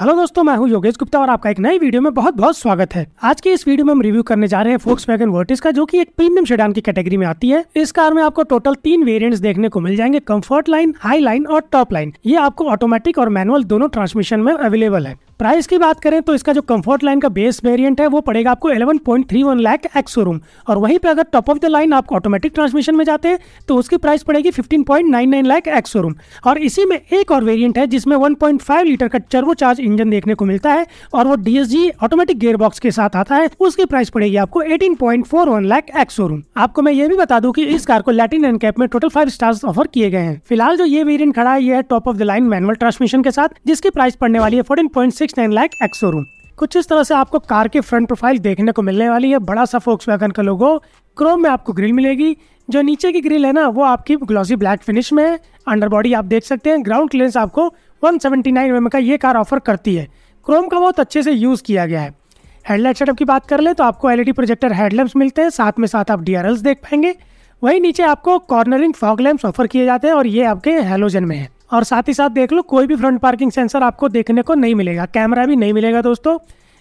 hello दोस्तों मैं हूं योगेश गुप्ता और आपका एक नई वीडियो में बहुत बहुत स्वागत है आज की इस वीडियो में हम रिव्यू करने जा रहे हैं फोक्स वैगन वर्टिस का जो कि एक प्रीमियम शेडान की कैटेगरी में आती है इस कार में आपको टोटल तीन वेरिएंट्स देखने को मिल जाएंगे कंफर्ट लाइन हाई लाइन और टॉप लाइन ये आपको ऑटोमेटिक और मैनुअल दोनों ट्रांसमिशन में अवेलेबल है प्राइस की बात करें तो इसका जो कंफर्ट लाइन का बेस वेरिएंट है वो पड़ेगा आपको 11.31 लाख एक्स शोरूम और वहीं पे अगर टॉप ऑफ द लाइन आप ऑटोमेटिक ट्रांसमिशन में जाते हैं तो उसकी प्राइस पड़ेगी 15.99 लाख एक्स शोरूम और इसी में एक और वेरिएंट है जिसमें 1.5 लीटर का चर्वो चार्ज इंजन देखने को मिलता है और वो डीएसजी ऑटोमेटिक गेयर बॉक्स के साथ आता है उसकी प्राइस पड़ेगी आपको एटीन लाख एक्स शोरूम आपको मैं ये भी बता दूँ की इस कार को लैटिन एंड कैप में टोटल फाइव स्टार्स ऑफर किए गए हैं फिलहाल जो ये वेरियंट खड़ा है ये top of the line manual transmission के साथ जिसकी प्राइस पड़ने वाली है fourteen six nine lakh ex showroom कुछ इस तरह से आपको कार के फ्रंट प्रोफाइल देखने को मिलने वाली है बड़ा सा फोक्स वैगन का लोगो क्रोम में आपको ग्रिल मिलेगी जो नीचे की ग्रिल है ना वो आपकी ग्लॉसी ब्लैक फिनिश में है अंडर बॉडी आप देख सकते हैं ग्राउंड क्लियरेंस आपको वन सेवेंटी का ये कार ऑफर करती है क्रोम का बहुत अच्छे से यूज़ किया गया है हेडलाइट सेटअप की बात कर ले तो आपको एल प्रोजेक्टर हेडलैम्प्स मिलते हैं साथ में साथ आप डी देख पाएंगे वहीं नीचे आपको कॉर्नरिंग फॉग लैम्प्स ऑफर किए जाते हैं और ये आपके हेलोजन में है और साथ ही साथ देख लो कोई भी फ्रंट पार्किंग सेंसर आपको देखने को नहीं मिलेगा कैमरा भी नहीं मिलेगा दोस्तों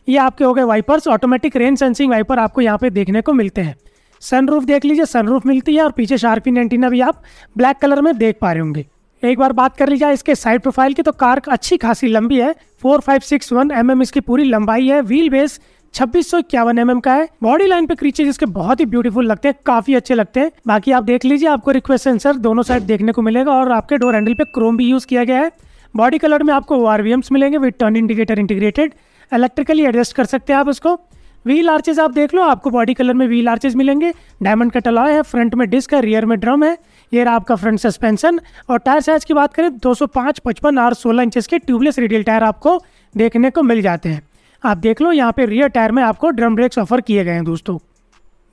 ये आपके हो गए wipers automatic rain sensing wiper आपको यहाँ पे देखने को मिलते हैं सनरूफ देख लीजिए सनरूफ मिलती है और पीछे शार्पिन एंटीना भी आप ब्लैक कलर में देख पा रहे होंगे एक बार बात कर ली जाए इसके साइड प्रोफाइल की तो कार अच्छी खासी लंबी है four five six one M M इसकी पूरी लंबाई है व्हील बेस छब्बीस सौ इक्यावन एम का है बॉडी लाइन पे क्रीचेज जिसके बहुत ही ब्यूटीफुल लगते हैं काफी अच्छे लगते हैं बाकी आप देख लीजिए आपको रिक्वेस्ट सेंसर दोनों साइड देखने को मिलेगा और आपके डोर हैंडल पे क्रोम भी यूज किया गया है बॉडी कलर में आपको ओ मिलेंगे with turn indicator integrated electrically adjust कर सकते हैं आप उसको व्हील आर्चेज आप देख लो आपको बॉडी कलर में व्हील आर्चेज मिलेंगे डायमंड का टलॉय है फ्रंट में डिस्क है रियर में ड्रम है ये रहा आपका फ्रंट सस्पेंशन और टायर साइज की बात करें 205 55 और 16 इंचेस के ट्यूबलेस रेडियल टायर आपको देखने को मिल जाते हैं आप देख लो यहाँ पे रियर टायर में आपको ड्रम ब्रेक्स ऑफर किए गए हैं दोस्तों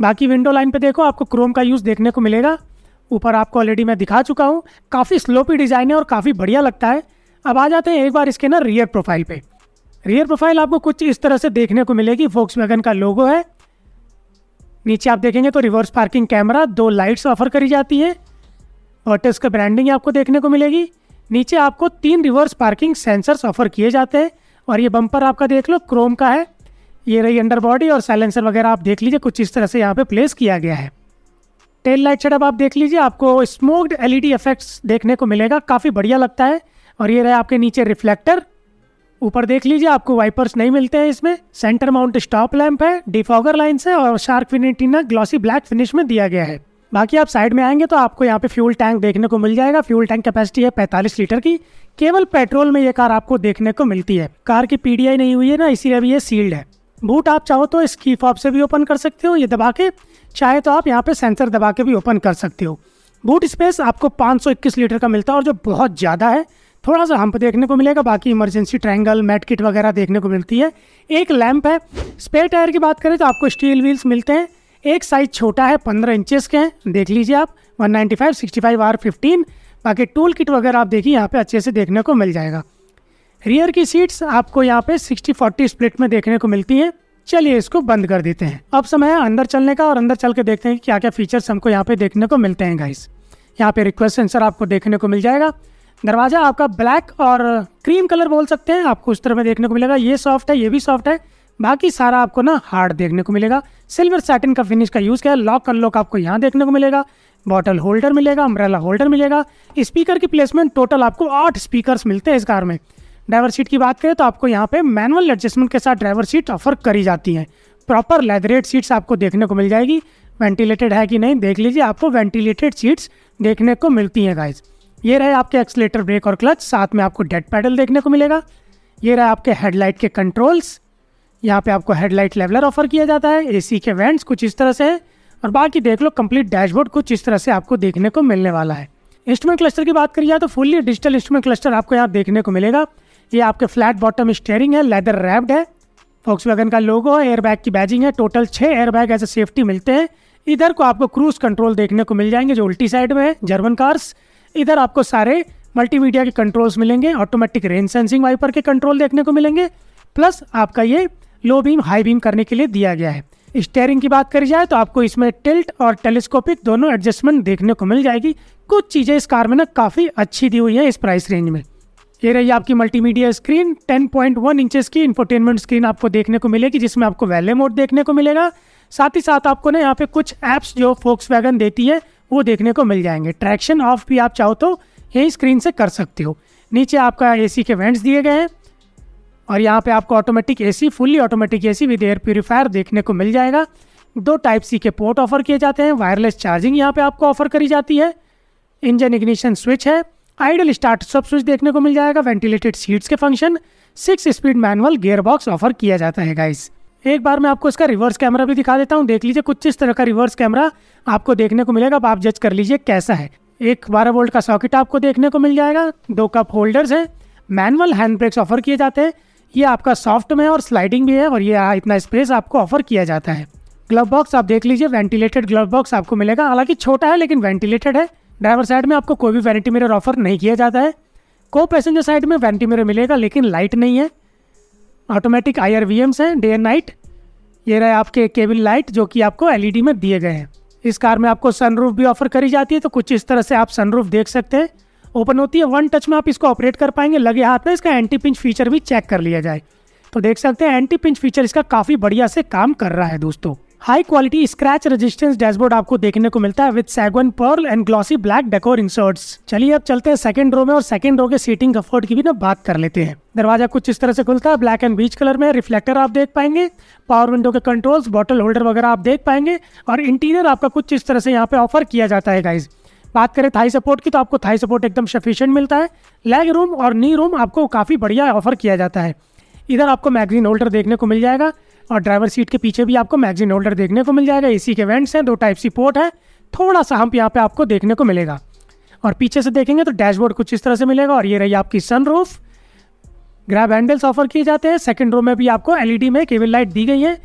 बाकी विंडो लाइन पे देखो आपको क्रोम का यूज़ देखने को मिलेगा ऊपर आपको ऑलरेडी मैं दिखा चुका हूँ काफ़ी स्लोपी डिज़ाइन है और काफ़ी बढ़िया लगता है अब आ जाते हैं एक बार इसके ना रियर प्रोफाइल पर रियर प्रोफाइल आपको कुछ इस तरह से देखने को मिलेगी फोक्स का लोगो है नीचे आप देखेंगे तो रिवर्स पार्किंग कैमरा दो लाइट्स ऑफर करी जाती है टेस्ट का ब्रांडिंग आपको देखने को मिलेगी नीचे आपको तीन रिवर्स पार्किंग सेंसर्स ऑफर किए जाते हैं और ये बम्पर आपका देख लो क्रोम का है ये रही अंडर बॉडी और साइलेंसर वगैरह आप देख लीजिए कुछ इस तरह से यहाँ पे प्लेस किया गया है टेल लाइट शेडअप आप देख लीजिए आपको स्मोक्ड एलईडी इफेक्ट्स देखने को मिलेगा काफ़ी बढ़िया लगता है और ये रहे आपके नीचे रिफ्लेक्टर ऊपर देख लीजिए आपको वाइपर्स नहीं मिलते हैं इसमें सेंटर माउंट स्टॉप लैंप है डिफॉगर लाइन्स है और shark fin antenna glossy black finish में दिया गया है बाकी आप साइड में आएंगे तो आपको यहाँ पे फ्यूल टैंक देखने को मिल जाएगा फ्यूल टैंक कैपेसिटी है 45 लीटर की केवल पेट्रोल में ये कार आपको देखने को मिलती है कार की पीडीआई नहीं हुई है ना इसीलिए अभी ये सील्ड है बूट आप चाहो तो इसकी फॉप से भी ओपन कर सकते हो ये दबा के चाहे तो आप यहाँ पे सेंसर दबा के भी ओपन कर सकते हो बूट स्पेस आपको 521 लीटर का मिलता है और जो बहुत ज़्यादा है थोड़ा सा हम्प देखने को मिलेगा बाकी इमरजेंसी ट्रायंगल मैट किट वगैरह देखने को मिलती है एक लैंप है स्पेयर टायर की बात करें तो आपको स्टील व्हील्स मिलते हैं एक साइज़ छोटा है पंद्रह इंचेस के हैं देख लीजिए आप one ninety five sixty five R fifteen बाकी टूल किट वगैरह आप देखिए यहाँ पे अच्छे से देखने को मिल जाएगा रियर की सीट्स आपको यहाँ पे सिक्सटी फोर्टी स्प्लिट में देखने को मिलती हैं चलिए इसको बंद कर देते हैं अब समय है अंदर चलने का और अंदर चल के देखते हैं कि क्या क्या फीचर्स हमको यहाँ पे देखने को मिलते हैं गाइस यहाँ पे रिक्वेस्ट सेंसर आपको देखने को मिल जाएगा दरवाज़ा आपका ब्लैक और क्रीम कलर बोल सकते हैं आपको उस तरह में देखने को मिलेगा ये सॉफ्ट है ये भी सॉफ्ट है बाकी सारा आपको ना हार्ड देखने को मिलेगा सिल्वर सैटिन का फिनिश का यूज़ किया लॉक अनलॉक आपको यहाँ देखने को मिलेगा बॉटल होल्डर मिलेगा अम्ब्रेला होल्डर मिलेगा स्पीकर की प्लेसमेंट टोटल आपको आठ स्पीकर्स मिलते हैं इस कार में ड्राइवर सीट की बात करें तो आपको यहाँ पे मैनुअल एडजस्टमेंट के साथ ड्राइवर सीट ऑफर करी जाती हैं प्रॉपर लेदरेट सीट्स आपको देखने को मिल जाएगी वेंटिलेटेड है कि नहीं देख लीजिए आपको वेंटिलेटेड सीट्स देखने को मिलती हैं गाइज ये रहे आपके एक्सलेटर ब्रेक और क्लच साथ में आपको डेड पैडल देखने को मिलेगा ये रहे आपके हेडलाइट के कंट्रोल्स यहाँ पे आपको हेडलाइट लेवलर ऑफर किया जाता है एसी के वेंट्स कुछ इस तरह से है और बाकी देख लो कंप्लीट डैशबोर्ड कुछ इस तरह से आपको देखने को मिलने वाला है इंस्ट्रूमेंट क्लस्टर की बात करी जाए तो फुल्ली डिजिटल इंस्ट्रूमेंट क्लस्टर आपको यहाँ देखने को मिलेगा ये आपके फ्लैट बॉटम स्टेयरिंग है लेदर रैप्ड है फोक्स वैगन का लोगो है एयरबैग की बैजिंग है टोटल छः एयरबैग एज ए सेफ्टी मिलते हैं इधर को आपको क्रूज कंट्रोल देखने को मिल जाएंगे जो उल्टी साइड में है जर्मन कार्स इधर आपको सारे मल्टीमीडिया के कंट्रोल्स मिलेंगे ऑटोमेटिक रेन सेंसिंग वाइपर के कंट्रोल देखने को मिलेंगे प्लस आपका ये लो बीम हाई बीम करने के लिए दिया गया है स्टेयरिंग की बात करी जाए तो आपको इसमें टिल्ट और टेलीस्कोपिक दोनों एडजस्टमेंट देखने को मिल जाएगी कुछ चीज़ें इस कार में ना काफ़ी अच्छी दी हुई हैं इस प्राइस रेंज में ये रही आपकी मल्टीमीडिया स्क्रीन 10.1 पॉइंट इंचेस की इंफोटेनमेंट स्क्रीन आपको देखने को मिलेगी जिसमें आपको वैले मोड देखने को मिलेगा साथ ही साथ आपको ना यहाँ पे कुछ ऐप्स जो फोक्स वैगन देती है वो देखने को मिल जाएंगे ट्रैक्शन ऑफ भी आप चाहो तो यही स्क्रीन से कर सकते हो नीचे आपका एसी के वेंट्स दिए गए हैं और यहाँ पे आपको automatic AC fully automatic AC with air purifier देखने को मिल जाएगा दो टाइप सी के पोर्ट ऑफर किए जाते हैं वायरलेस चार्जिंग यहाँ पे आपको ऑफर करी जाती है इंजन इग्निशन स्विच है आइडल स्टार्ट सब स्विच देखने को मिल जाएगा वेंटिलेटेड सीट्स के function six speed manual gear box offer किया जाता है गाइस एक बार मैं आपको इसका रिवर्स कैमरा भी दिखा देता हूँ देख लीजिए कुछ इस तरह का रिवर्स कैमरा आपको देखने को मिलेगा आप जज कर लीजिए कैसा है एक बारह वोल्ट का सॉकेट आपको देखने को मिल जाएगा दो कप होल्डर्स है मैनुअल हैंड ब्रेक्स ऑफर किए जाते हैं ये आपका सॉफ्ट में और स्लाइडिंग भी है और ये इतना स्पेस आपको ऑफर किया जाता है ग्लव बॉक्स आप देख लीजिए वेंटिलेटेड ग्लव बॉक्स आपको मिलेगा हालांकि छोटा है लेकिन वेंटिलेटेड है ड्राइवर साइड में आपको कोई भी वैनिटी मिरर ऑफर नहीं किया जाता है को पैसेंजर साइड में वैनिटी मिरर मिलेगा लेकिन लाइट नहीं है automatic I R V Ms हैं डे एंड नाइट ये रहे आपके केबिन लाइट जो कि आपको एल में दिए गए हैं इस कार में आपको सनरूफ भी ऑफर करी जाती है तो कुछ इस तरह से आप सनरूफ देख सकते हैं ओपन होती है वन टच में आप इसको ऑपरेट कर पाएंगे लगे हाथ में इसका एंटी पिंच फीचर भी चेक कर लिया जाए तो देख सकते हैं एंटी पिंच फीचर इसका काफ़ी बढ़िया से काम कर रहा है दोस्तों high quality scratch resistance dashboard आपको देखने को मिलता है विद सैगवन pearl and glossy black decor inserts चलिए अब चलते हैं सेकंड रो में और सेकंड रो के सीटिंग कफर्ट की भी ना बात कर लेते हैं दरवाजा कुछ इस तरह से खुलता है ब्लैक एंड बीच कलर में रिफ्लेक्टर आप देख पाएंगे पावर विंडो के कंट्रोल्स बॉटल होल्डर वगैरह आप देख पाएंगे और इंटीरियर आपका कुछ इस तरह से यहाँ पे ऑफर किया जाता है गाइज़ बात करें थाई सपोर्ट की तो आपको थाई सपोर्ट एकदम सफिशेंट मिलता है लेग रूम और नी रूम आपको काफ़ी बढ़िया ऑफर किया जाता है इधर आपको मैगजीन होल्डर देखने को मिल जाएगा और ड्राइवर सीट के पीछे भी आपको मैगजीन होल्डर देखने को मिल जाएगा एसी के वेंट्स हैं दो टाइप सी पोर्ट है थोड़ा सा हम्प यहाँ पे आपको देखने को मिलेगा और पीछे से देखेंगे तो डैशबोर्ड कुछ इस तरह से मिलेगा और ये रही आपकी सनरूफ ग्रैब हैंडल्स ऑफर किए जाते हैं सेकेंड रो में भी आपको एलईडी e में केबल लाइट दी गई है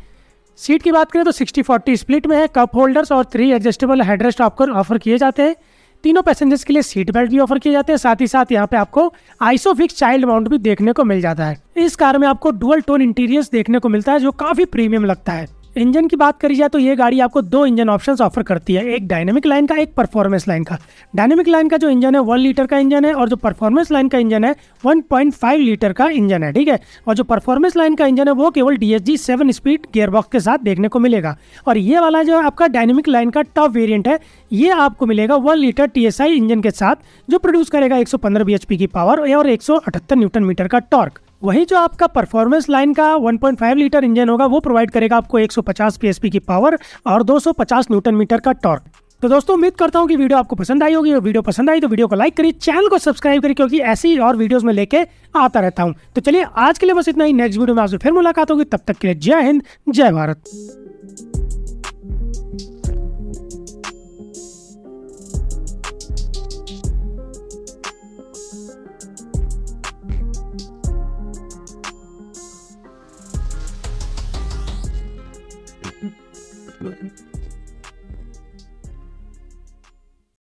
सीट की बात करें तो सिक्सटी फोर्टी स्प्लिट में है कप होल्डर्स और थ्री एडजस्टेबल हेडरेस्ट आपको ऑफर किए जाते हैं तीनों पैसेंजर्स के लिए सीट बेल्ट भी ऑफर किए जाते हैं साथ ही साथ यहाँ पे आपको आइसोफिक्स चाइल्ड माउंट भी देखने को मिल जाता है इस कार में आपको डुअल टोन इंटीरियर्स देखने को मिलता है जो काफी प्रीमियम लगता है इंजन की बात करी जाए तो ये गाड़ी आपको दो इंजन ऑप्शन ऑफर करती है एक डायनेमिक लाइन का एक परफॉर्मेंस लाइन का डायनेमिक लाइन का जो इंजन है वन लीटर का इंजन है और जो परफॉर्मेंस लाइन का इंजन है वन पॉइंट फाइव लीटर का इंजन है ठीक है और जो परफॉर्मेंस लाइन का इंजन है वो केवल D S G seven speed gearbox के साथ देखने को मिलेगा और ये वाला जो आपका डायनेमिक लाइन का टॉप वेरियंट है ये आपको मिलेगा one litre T S I engine के साथ जो प्रोड्यूस करेगा एक सौ पंद्रह बी एच पी की पावर और एक न्यूटन मीटर का टॉर्क वही जो आपका परफॉर्मेंस लाइन का 1.5 लीटर इंजन होगा वो प्रोवाइड करेगा आपको 150 पीएसपी की पावर और 250 न्यूटन मीटर का टॉर्क तो दोस्तों उम्मीद करता हूँ कि वीडियो आपको पसंद आई होगी और वीडियो पसंद आई तो वीडियो को लाइक करिए चैनल को सब्सक्राइब करिए क्योंकि ऐसी और वीडियोस में लेके आता रहता हूँ तो चलिए आज के लिए बस इतना ही नेक्स्ट वीडियो में आपसे फिर मुलाकात होगी तब तक के लिए जय हिंद जय भारत